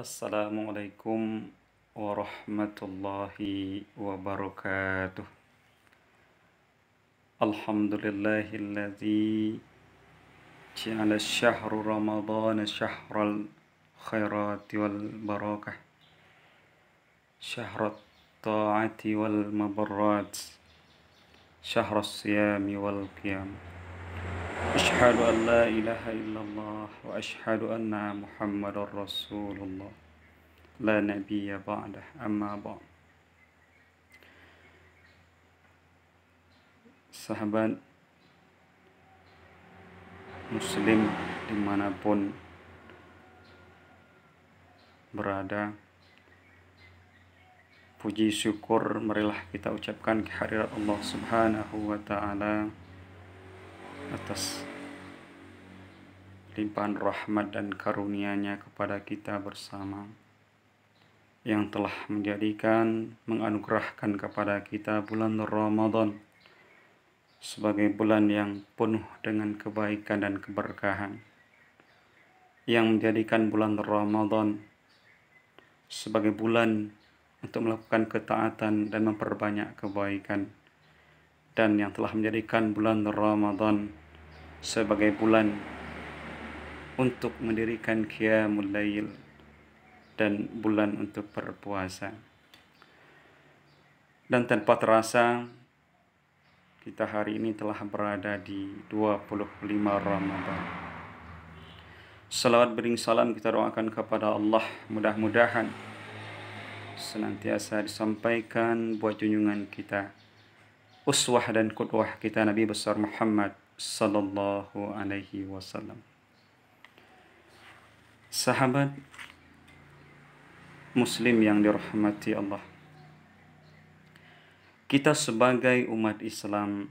السلام عليكم ورحمة الله وبركاته الحمد لله الذي جعل الشهر رمضان شهر الخيرات والبركة شهر الطاعة والمبرات شهر الصيام والقيام أشهد أن لا إله إلا الله وأشهد أن محمد رسول الله لا نبي بعده أما بعد sahabat muslim dimanapun berada puji syukur marilah kita ucapkan kehadirat Allah subhanahu wa ta'ala atas limpahan rahmat dan karunia-Nya kepada kita bersama yang telah menjadikan menganugerahkan kepada kita bulan Ramadan sebagai bulan yang penuh dengan kebaikan dan keberkahan yang menjadikan bulan Ramadan sebagai bulan untuk melakukan ketaatan dan memperbanyak kebaikan dan yang telah menjadikan bulan Ramadan sebagai bulan untuk mendirikan Qiyamul Lail dan bulan untuk berpuasa. Dan tanpa terasa, kita hari ini telah berada di 25 Ramadan. Salawat bering salam kita doakan kepada Allah mudah-mudahan senantiasa disampaikan buat junjungan kita uswah dan kudwah kita Nabi besar Muhammad sallallahu alaihi wasallam. Sahabat muslim yang dirahmati Allah. Kita sebagai umat Islam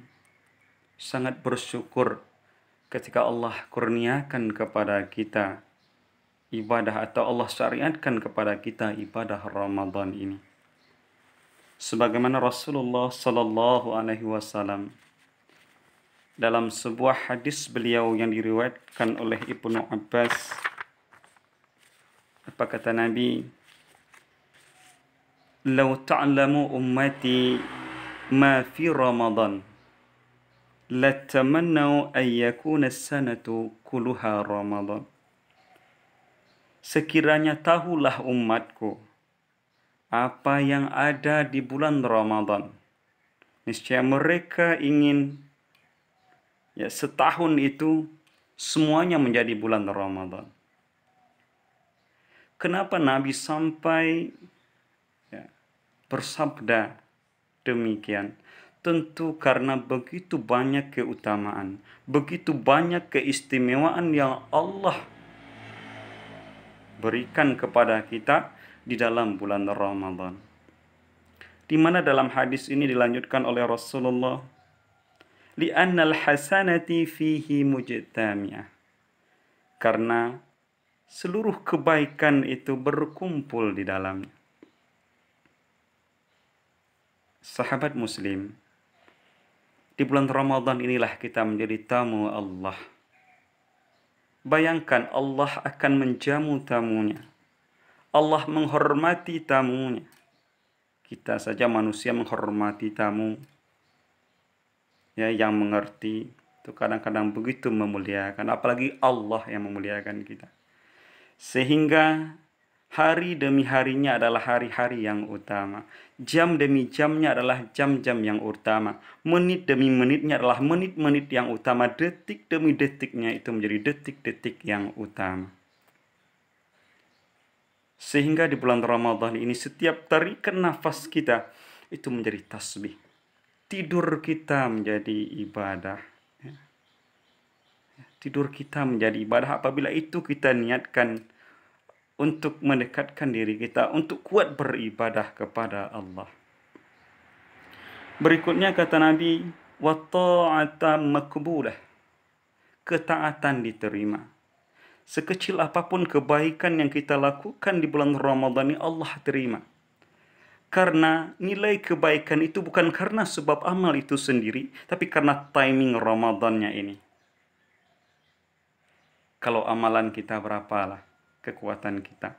sangat bersyukur ketika Allah kurniakan kepada kita ibadah atau Allah syariatkan kepada kita ibadah Ramadan ini. Sebagaimana Rasulullah Sallallahu Alaihi Wasallam dalam sebuah hadis beliau yang diriwayatkan oleh Ibnu Abbas apa kata Nabi "Lau ta'lamu ummati ma fi Ramadan latamannau an yakuna sanatu kulluha Ramadan." Sekiranya tahulah umatku apa yang ada di bulan Ramadan. Niscaya mereka ingin ya setahun itu semuanya menjadi bulan Ramadan kenapa Nabi sampai ya, bersabda demikian? Tentu karena begitu banyak keutamaan, begitu banyak keistimewaan yang Allah berikan kepada kita di dalam bulan Ramadan. Di mana dalam hadis ini dilanjutkan oleh Rasulullah li'annal hasanati fihi mujtami'ah. Karena seluruh kebaikan itu berkumpul di dalamnya. Sahabat Muslim, di bulan Ramadan inilah kita menjadi tamu Allah. Bayangkan Allah akan menjamu tamunya. Allah menghormati tamunya. Kita saja manusia menghormati tamu. Ya, yang mengerti itu kadang-kadang begitu memuliakan, apalagi Allah yang memuliakan kita. Sehingga hari demi harinya adalah hari-hari yang utama. Jam demi jamnya adalah jam-jam yang utama. Menit demi menitnya adalah menit-menit yang utama. Detik demi detiknya itu menjadi detik-detik yang utama. Sehingga di bulan Ramadan ini setiap tarikan nafas kita itu menjadi tasbih. Tidur kita menjadi ibadah ya. tidur kita menjadi ibadah apabila itu kita niatkan untuk mendekatkan diri kita untuk kuat beribadah kepada Allah. Berikutnya kata Nabi, wa makbulah. Ketaatan diterima. Sekecil apapun kebaikan yang kita lakukan di bulan Ramadan ini Allah terima. Karena nilai kebaikan itu bukan karena sebab amal itu sendiri, tapi karena timing Ramadannya ini. Kalau amalan kita berapalah? kekuatan kita.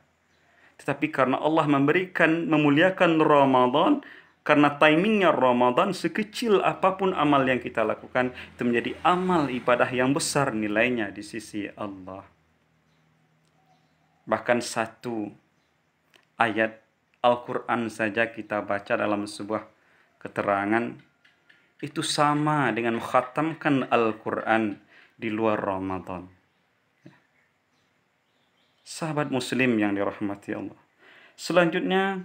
Tetapi karena Allah memberikan, memuliakan Ramadan, karena timingnya Ramadan sekecil apapun amal yang kita lakukan itu menjadi amal ibadah yang besar nilainya di sisi Allah. Bahkan satu ayat Al-Quran saja kita baca dalam sebuah keterangan itu sama dengan menghatamkan Al-Quran di luar Ramadan sahabat muslim yang dirahmati Allah. Selanjutnya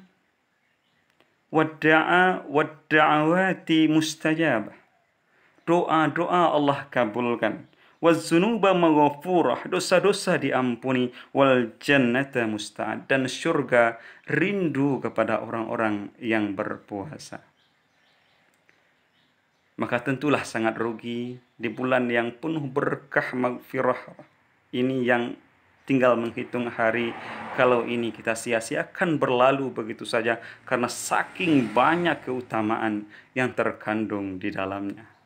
wadda'a wadda'awati mustajabah. Doa-doa Allah kabulkan. Wazunuba maghfurah, dosa-dosa diampuni, wal jannata musta'ad dan syurga rindu kepada orang-orang yang berpuasa. Maka tentulah sangat rugi di bulan yang penuh berkah magfirah ini yang tinggal menghitung hari kalau ini kita sia-siakan berlalu begitu saja karena saking banyak keutamaan yang terkandung di dalamnya.